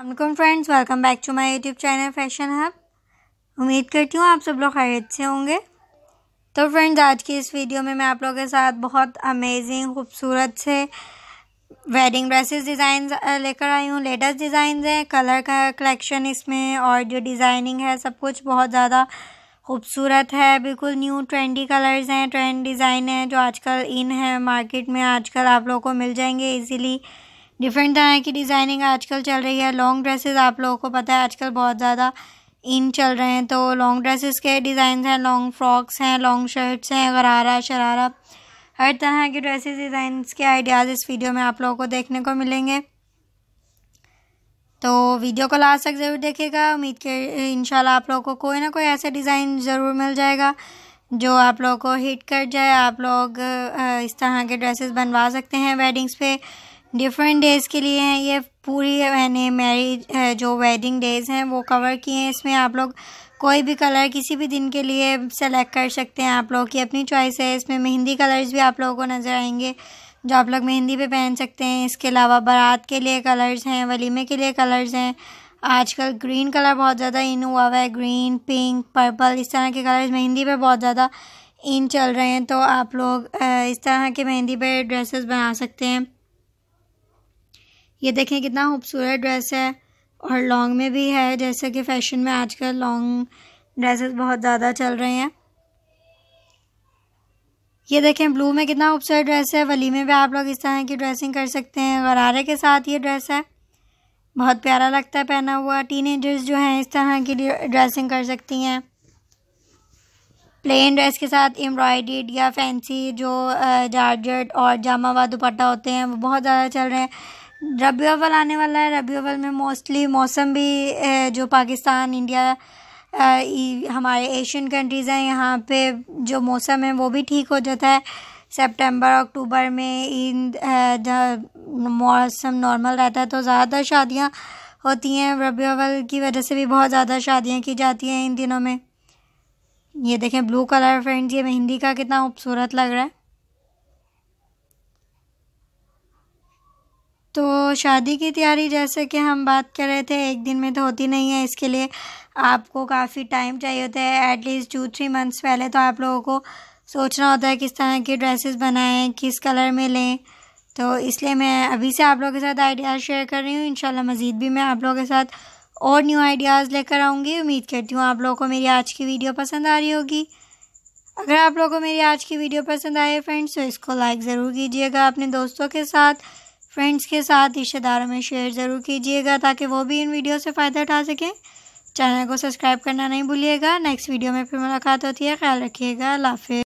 अलकुम friends welcome back to my YouTube channel Fashion Hub उम्मीद करती हूँ आप सब लोग खैरियत से होंगे तो फ्रेंड्स आज की इस वीडियो में मैं आप लोगों के साथ बहुत अमेजिंग खूबसूरत से वेडिंग ड्रेसेस डिज़ाइन लेकर आई हूँ लेटेस्ट डिज़ाइन हैं कलर का कलेक्शन इसमें और जो डिज़ाइनिंग है सब कुछ बहुत ज़्यादा खूबसूरत है बिल्कुल न्यू ट्रेंडी कलर्स हैं ट्रेंड डिज़ाइन हैं जो आजकल इन है मार्केट में आजकल आप लोगों को मिल जाएंगे ईजीली डिफरेंट तरह की डिज़ाइनिंग आजकल चल रही है लॉन्ग ड्रेसेस आप लोगों को पता है आजकल बहुत ज़्यादा इन चल रहे हैं तो लॉन्ग ड्रेसेस के डिज़ाइन हैं लॉन्ग फ्रॉक्स हैं लॉन्ग शर्ट्स हैं गरारा शरारा हर तरह के ड्रेसेस डिज़ाइंस के आइडियाज़ इस वीडियो में आप लोगों को देखने को मिलेंगे तो वीडियो को लास्ट तक ज़रूर देखेगा उम्मीद के इनशाला आप लोगों को कोई ना कोई ऐसा डिज़ाइन ज़रूर मिल जाएगा जो आप लोगों को हिट कर जाए आप लोग इस तरह के ड्रेसेस बनवा सकते हैं वेडिंग्स पे डिफरेंट डेज़ के लिए हैं ये पूरी मैंने मैरिज जो वेडिंग डेज़ हैं वो कवर किए हैं इसमें आप लोग कोई भी कलर किसी भी दिन के लिए सेलेक्ट कर सकते हैं आप लोग की अपनी चॉइस है इसमें मेहंदी कलर्स भी आप लोगों को नज़र आएंगे जो आप लोग मेहंदी पे पहन सकते हैं इसके अलावा बारात के लिए कलर्स हैं वलीमे के लिए कलर्स हैं आजकल ग्रीन कलर बहुत ज़्यादा इन हुआ हुआ है ग्रीन पिंक पर्पल इस तरह के कलर्स मेहंदी पर बहुत ज़्यादा इन चल रहे हैं तो आप लोग इस तरह के मेहंदी पर ड्रेसेस बना सकते हैं ये देखें कितना खूबसूरत ड्रेस है और लॉन्ग में भी है जैसे कि फैशन में आजकल लॉन्ग ड्रेसेस बहुत ज़्यादा चल रहे हैं ये देखें ब्लू में कितना खूबसूरत ड्रेस है वली में भी आप लोग इस तरह की ड्रेसिंग कर सकते हैं गरारे के साथ ये ड्रेस है बहुत प्यारा लगता है पहना हुआ टीन जो हैं इस तरह की ड्रेसिंग कर सकती हैं प्लेन ड्रेस के साथ एम्ब्रॉयड या फैंसी जो जारजट और जामा व दुपट्टा होते हैं वो बहुत ज़्यादा चल रहे हैं रबी अवल आने वाला है रबी अवल में मोस्टली मौसम भी जो पाकिस्तान इंडिया हमारे एशियन कंट्रीज़ हैं यहाँ पे जो मौसम है वो भी ठीक हो जाता है सितंबर अक्टूबर में इन मौसम नॉर्मल रहता है तो ज़्यादातर शादियाँ होती हैं रबी अवल की वजह से भी बहुत ज़्यादा शादियाँ की जाती हैं इन दिनों में ये देखें ब्लू कलर फ्रेंड्स ये मेहंदी का कितना खूबसूरत लग रहा है तो शादी की तैयारी जैसे कि हम बात कर रहे थे एक दिन में तो होती नहीं है इसके लिए आपको काफ़ी टाइम चाहिए होता है एटलीस्ट टू थ्री मंथ्स पहले तो आप लोगों को सोचना होता है किस तरह की ड्रेसेस बनाएं किस कलर में लें तो इसलिए मैं अभी से आप लोगों के साथ आइडियाज़ शेयर कर रही हूँ इन मज़ीद भी मैं आप लोगों के साथ और न्यू आइडियाज़ लेकर आऊँगी उम्मीद करती हूँ आप लोगों को मेरी आज की वीडियो पसंद आ रही होगी अगर आप लोगों को मेरी आज की वीडियो पसंद आए फ्रेंड्स तो इसको लाइक ज़रूर कीजिएगा अपने दोस्तों के साथ फ्रेंड्स के साथ रिश्तेदारों में शेयर ज़रूर कीजिएगा ताकि वो भी इन वीडियो से फ़ायदा उठा सकें चैनल को सब्सक्राइब करना नहीं भूलिएगा नेक्स्ट वीडियो में फिर मुलाकात होती है ख्याल रखिएगा लाफि